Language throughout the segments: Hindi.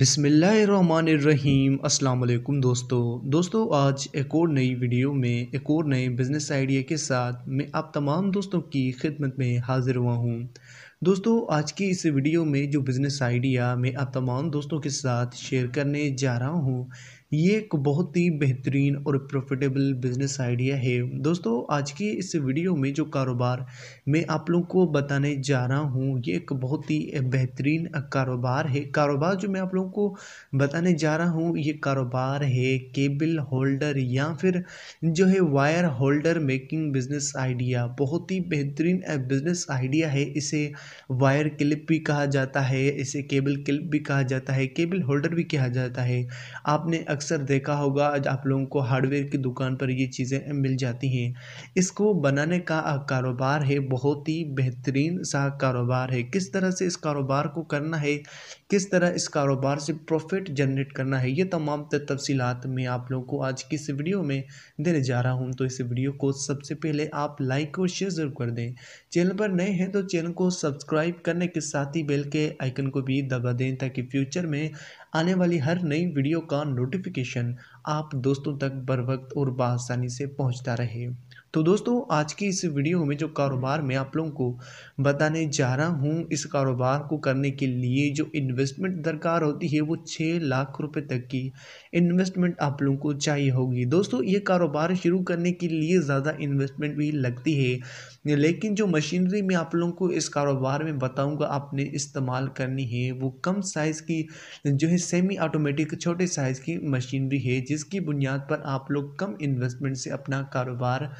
बिसमीम् अल्लाम दोस्तों दोस्तों आज एक और नई वीडियो में एक और नए बिज़नेस आइडिया के साथ मैं आप तमाम दोस्तों की खिदमत में हाज़िर हुआ हूँ दोस्तों आज की इस वीडियो में जो बिज़नेस आइडिया मैं आप तमाम दोस्तों के साथ शेयर करने जा रहा हूँ ये एक बहुत ही बेहतरीन और प्रॉफिटेबल बिजनेस आइडिया है दोस्तों आज की इस वीडियो में जो कारोबार मैं आप लोगों को बताने जा रहा हूँ ये एक बहुत ही बेहतरीन कारोबार है कारोबार जो मैं आप लोगों को बताने जा रहा हूँ ये कारोबार है केबल होल्डर या फिर जो है wire holder making business idea बहुत ही बेहतरीन बिजनेस आइडिया है इसे वायर क्लिप भी कहा जाता है इसे केबल क्लिप भी कहा जाता है केबल होल्डर भी कहा जाता है आपने अक्सर देखा होगा आज आप लोगों को हार्डवेयर की दुकान पर ये चीज़ें मिल जाती हैं इसको बनाने का कारोबार है बहुत ही बेहतरीन सा कारोबार है किस तरह से इस कारोबार को करना है किस तरह इस कारोबार से प्रॉफिट जनरेट करना है ये तमाम तफसीलात मैं आप लोगों को आज की इस वीडियो में देने जा रहा हूँ तो इस वीडियो को सबसे पहले आप लाइक और शेयर ज़रूर कर दें चैनल पर नए हैं तो चैनल को सब्सक्राइब करने के साथ ही बेल के आइकन को भी दबा दें ताकि फ्यूचर में आने वाली हर नई वीडियो का नोटिफिकेशन आप दोस्तों तक बर वक्त और बसानी से पहुँचता रहे तो दोस्तों आज की इस वीडियो में जो कारोबार मैं आप लोगों को बताने जा रहा हूँ इस कारोबार को करने के लिए जो इन्वेस्टमेंट दरकार होती है वो छः लाख रुपए तक की इन्वेस्टमेंट आप लोगों को चाहिए होगी दोस्तों ये कारोबार शुरू करने के लिए ज़्यादा इन्वेस्टमेंट भी लगती है लेकिन जो मशीनरी मैं आप लोगों को इस कारोबार में बताऊँगा आपने इस्तेमाल करनी है वो कम साइज़ की जो है सेमी ऑटोमेटिक छोटे साइज़ की मशीनरी है जिसकी बुनियाद पर आप लोग कम इन्वेस्टमेंट से अपना कारोबार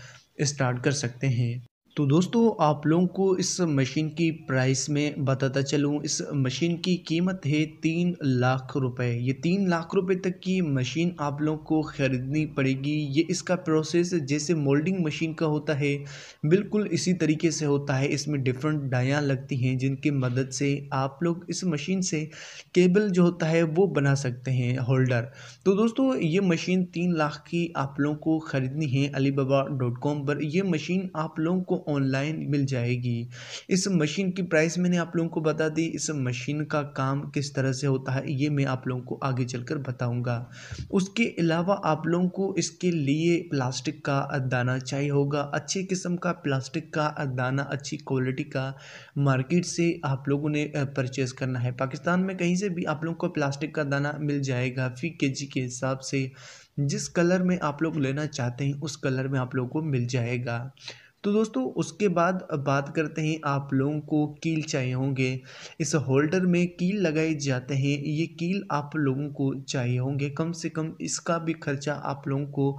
स्टार्ट कर सकते हैं तो दोस्तों आप लोगों को इस मशीन की प्राइस में बताता चलूँ इस मशीन की कीमत है तीन लाख रुपए ये तीन लाख रुपए तक की मशीन आप लोगों को ख़रीदनी पड़ेगी ये इसका प्रोसेस जैसे मोल्डिंग मशीन का होता है बिल्कुल इसी तरीके से होता है इसमें डिफरेंट डायाँ लगती हैं जिनकी मदद से आप लोग इस मशीन से केबल जो होता है वो बना सकते हैं होल्डर तो दोस्तों ये मशीन तीन लाख की आप लोगों को ख़रीदनी है अली पर यह मशीन आप लोगों को ऑनलाइन मिल जाएगी इस मशीन की प्राइस मैंने आप लोगों को बता दी इस मशीन का काम किस तरह से होता है ये मैं आप लोगों को आगे चलकर बताऊंगा उसके अलावा आप लोगों को इसके लिए प्लास्टिक का दाना चाहिए होगा अच्छे किस्म का प्लास्टिक का दाना अच्छी क्वालिटी का मार्केट से आप लोगों ने परचेज़ करना है पाकिस्तान में कहीं से भी आप लोगों को प्लास्टिक का दाना मिल जाएगा फी के जी के हिसाब से जिस कलर में आप लोग लेना चाहते हैं उस कलर में आप लोगों को मिल जाएगा तो दोस्तों उसके बाद अब बात करते हैं आप लोगों को कील चाहिए होंगे इस होल्डर में कील लगाए जाते हैं ये कील आप लोगों को चाहिए होंगे कम से कम इसका भी खर्चा आप लोगों को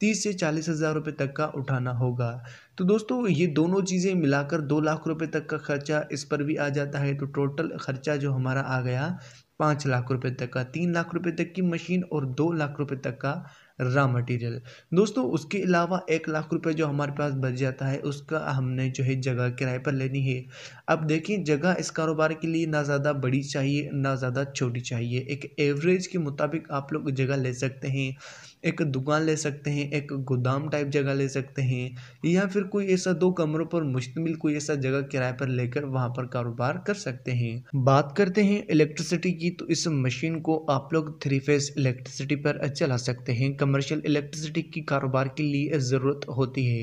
तीस से चालीस हज़ार रुपये तक का उठाना होगा तो दोस्तों ये दोनों चीज़ें मिलाकर दो लाख रुपए तक का खर्चा इस पर भी आ जाता है तो टोटल खर्चा जो हमारा आ गया पाँच लाख रुपए तक का तीन लाख रुपए तक की मशीन और दो लाख रुपए तक का रॉ मटेरियल दोस्तों उसके अलावा एक लाख रुपए जो हमारे पास बच जाता है उसका हमने जो है जगह किराए पर लेनी है अब देखिए जगह इस कारोबार के लिए ना ज़्यादा बड़ी चाहिए ना ज़्यादा छोटी चाहिए एक एवरेज के मुताबिक आप लोग जगह ले सकते हैं एक दुकान ले सकते हैं एक गोदाम टाइप जगह ले सकते हैं या फिर कोई ऐसा दो कमरों पर मुश्तमिल कोई ऐसा जगह किराए पर लेकर वहाँ पर कारोबार कर सकते हैं बात करते हैं इलेक्ट्रिसिटी की तो इस मशीन को आप लोग थ्री फेज इलेक्ट्रिसिटी पर चला सकते हैं कमर्शियल इलेक्ट्रिसिटी की कारोबार के लिए ज़रूरत होती है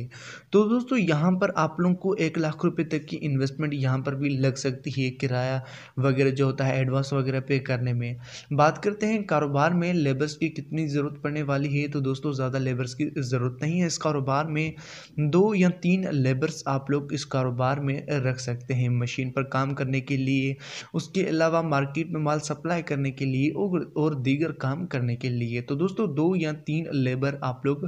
तो दोस्तों यहाँ पर आप लोगों को एक लाख रुपए तक की इन्वेस्टमेंट यहाँ पर भी लग सकती है किराया वगैरह जो होता है एडवांस वगैरह पे करने में बात करते हैं कारोबार में लेबर्स की कितनी ज़रूरत पड़ने वाली है तो दोस्तों ज़्यादा लेबर्स की ज़रूरत नहीं है इस कारोबार में दो या तीन लेबर्स आप लोग इस कारोबार में रख सकते हैं मशीन पर काम करने के लिए उसके अलावा मार्केट में माल सप्लाई करने के लिए और दीगर काम करने के लिए तो दोस्तों दो या तीन तीन लेबर आप लोग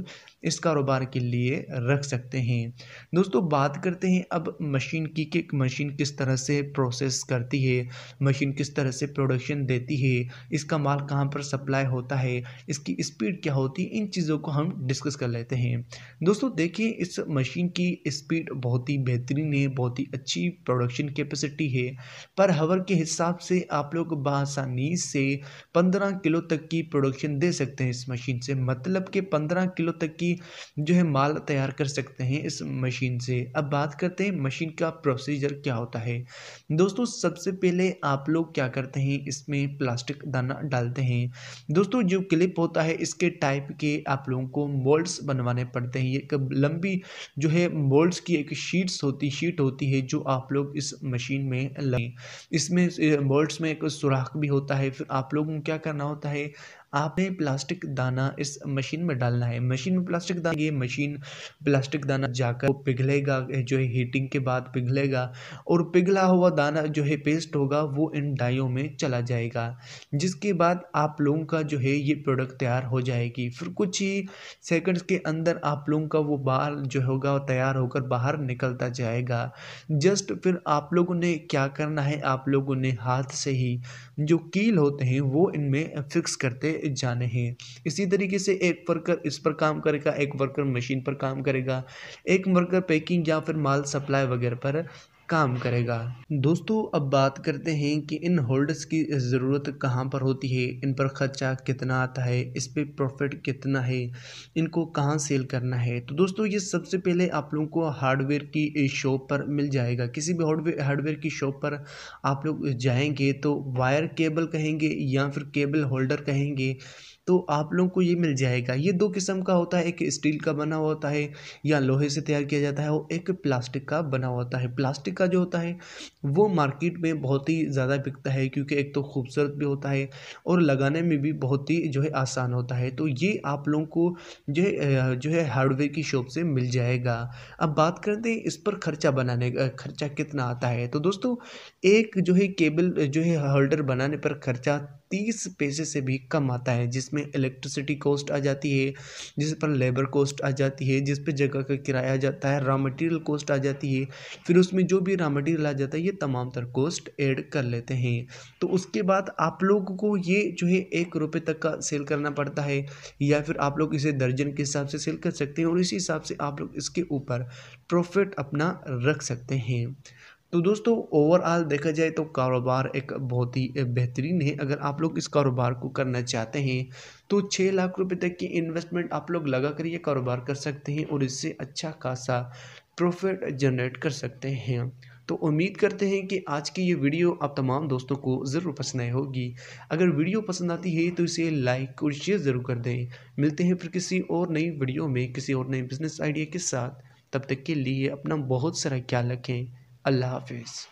इस कारोबार के लिए रख सकते हैं दोस्तों बात करते हैं अब मशीन की कि मशीन किस तरह से प्रोसेस करती है मशीन किस तरह से प्रोडक्शन देती है इसका माल कहाँ पर सप्लाई होता है इसकी स्पीड क्या होती है इन चीज़ों को हम डिस्कस कर लेते हैं दोस्तों देखिए इस मशीन की स्पीड बहुत ही बेहतरीन है बहुत ही अच्छी प्रोडक्शन कैपेसिटी है पर हवर के हिसाब से आप लोग बासानी से पंद्रह किलो तक की प्रोडक्शन दे सकते हैं इस मशीन से मतलब कि पंद्रह किलो तक की जो है माल तैयार कर सकते हैं इस मशीन से अब बात करते हैं मशीन का प्रोसीजर क्या होता है दोस्तों सबसे पहले आप लोग क्या करते हैं इसमें प्लास्टिक दाना डालते हैं दोस्तों जो क्लिप होता है इसके टाइप के आप लोगों को मोल्ड्स बनवाने पड़ते हैं एक लंबी जो है मोल्ड्स की एक शीट्स होती शीट होती है जो आप लोग इस मशीन में लगें इसमें मोल्ड्स में एक सुराख भी होता है फिर आप लोगों को क्या करना होता है आपने प्लास्टिक दाना इस मशीन में डालना है मशीन में प्लास्टिक दाना ये मशीन प्लास्टिक दाना जाकर पिघलेगा जो है हीटिंग के बाद पिघलेगा और पिघला हुआ दाना जो है पेस्ट होगा वो इन डाइयों में चला जाएगा जिसके बाद आप लोगों का जो है ये प्रोडक्ट तैयार हो जाएगी फिर कुछ ही सेकंड्स के अंदर आप लोगों का वो बाल जो होगा तैयार होकर बाहर निकलता जाएगा जस्ट फिर आप लोगों ने क्या करना है आप लोगों ने हाथ से ही जो कील होते हैं वो इनमें फिक्स करते जाने हैं इसी तरीके से एक वर्कर इस पर काम करेगा एक वर्कर मशीन पर काम करेगा एक वर्कर पैकिंग या फिर माल सप्लाई वगैरह पर काम करेगा दोस्तों अब बात करते हैं कि इन होल्डर्स की ज़रूरत कहाँ पर होती है इन पर खर्चा कितना आता है इस पर प्रॉफिट कितना है इनको कहाँ सेल करना है तो दोस्तों ये सबसे पहले आप लोगों को हार्डवेयर की शॉप पर मिल जाएगा किसी भी हार्डवेयर हार्डवेयर की शॉप पर आप लोग जाएंगे तो वायर केबल कहेंगे या फिर केबल होल्डर कहेंगे तो आप लोगों को ये मिल जाएगा ये दो किस्म का होता है एक स्टील का बना हुआ होता है या लोहे से तैयार किया जाता है और एक प्लास्टिक का बना हुआ होता है प्लास्टिक का जो होता है वो मार्केट में बहुत ही ज़्यादा बिकता है क्योंकि एक तो खूबसूरत भी होता है और लगाने में भी बहुत ही जो है आसान होता है तो ये आप लोगों को जो है जो है हार्डवेयर की शॉप से मिल जाएगा अब बात करते हैं तो इस पर खर्चा बनाने का खर्चा कितना आता है तो दोस्तों एक जो है केबल जो है होल्डर बनाने पर खर्चा तीस पैसे से भी कम आता है जिसमें इलेक्ट्रिसिटी कॉस्ट आ जाती है जिस पर लेबर कॉस्ट आ जाती है जिस पर जगह का किराया आ जाता है रॉ मटेरियल कॉस्ट आ जाती है फिर उसमें जो भी रॉ मटेरियल आ जाता है ये तमाम तर कॉस्ट ऐड कर लेते हैं तो उसके बाद आप लोग को ये जो है एक रुपये तक का सेल करना पड़ता है या फिर आप लोग इसे दर्जन के हिसाब से सेल कर सकते हैं और इसी हिसाब से आप लोग इसके ऊपर प्रॉफिट अपना रख सकते हैं तो दोस्तों ओवरऑल देखा जाए तो कारोबार एक बहुत ही बेहतरीन है अगर आप लोग इस कारोबार को करना चाहते हैं तो छः लाख रुपए तक की इन्वेस्टमेंट आप लोग लगा कर ये कारोबार कर सकते हैं और इससे अच्छा खासा प्रॉफिट जनरेट कर सकते हैं तो उम्मीद करते हैं कि आज की ये वीडियो आप तमाम दोस्तों को ज़रूर पसंद आई होगी अगर वीडियो पसंद आती है तो इसे लाइक और शेयर ज़रूर कर दें मिलते हैं फिर किसी और नई वीडियो में किसी और नए बिजनेस आइडिया के साथ तब तक के लिए अपना बहुत सारा ख्याल रखें love Hafiz.